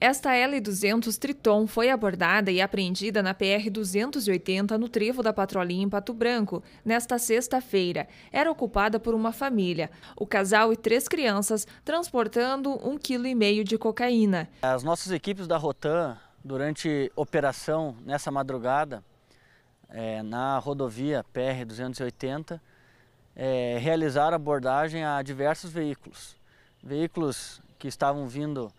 Esta L200 Triton foi abordada e apreendida na PR-280 no trevo da Patrolinha em Pato Branco, nesta sexta-feira. Era ocupada por uma família, o casal e três crianças, transportando um quilo e meio de cocaína. As nossas equipes da Rotan, durante operação nessa madrugada, é, na rodovia PR-280, é, realizaram abordagem a diversos veículos. Veículos que estavam vindo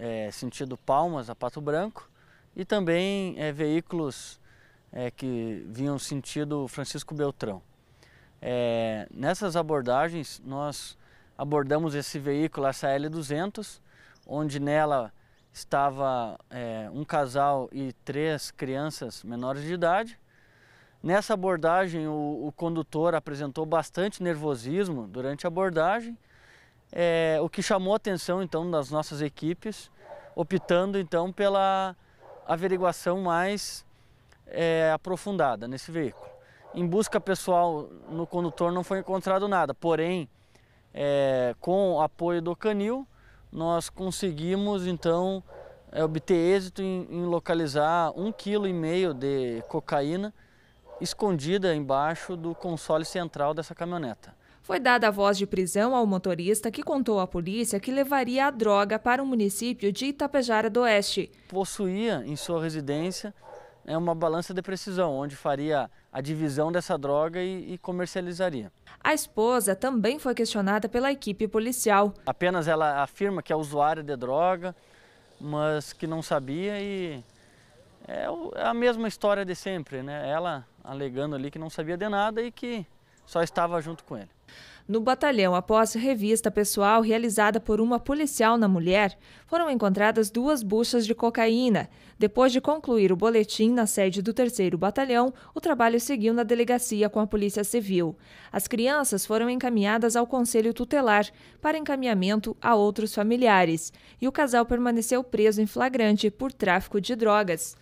é, sentido Palmas a Pato Branco e também é, veículos é, que vinham sentido Francisco Beltrão. É, nessas abordagens nós abordamos esse veículo, essa L200, onde nela estava é, um casal e três crianças menores de idade. Nessa abordagem o, o condutor apresentou bastante nervosismo durante a abordagem é, o que chamou a atenção então das nossas equipes, optando então pela averiguação mais é, aprofundada nesse veículo. Em busca pessoal no condutor não foi encontrado nada, porém é, com o apoio do Canil nós conseguimos então é, obter êxito em, em localizar um quilo e meio de cocaína escondida embaixo do console central dessa caminhoneta. Foi dada a voz de prisão ao motorista que contou à polícia que levaria a droga para o município de Itapejara do Oeste. Possuía em sua residência né, uma balança de precisão, onde faria a divisão dessa droga e, e, comercializaria. A esposa também foi questionada pela equipe policial. Apenas ela afirma que é usuária de droga, mas que não sabia e é, é a mesma história de sempre, né? Ela alegando ali que não sabia de nada e que só estava junto com ele. No batalhão, após revista pessoal realizada por uma policial na mulher, foram encontradas duas buchas de cocaína. Depois de concluir o boletim na sede do 3 Batalhão, o trabalho seguiu na delegacia com a Polícia Civil. As crianças foram encaminhadas ao Conselho Tutelar para encaminhamento a outros familiares. E o casal permaneceu preso em flagrante por tráfico de drogas.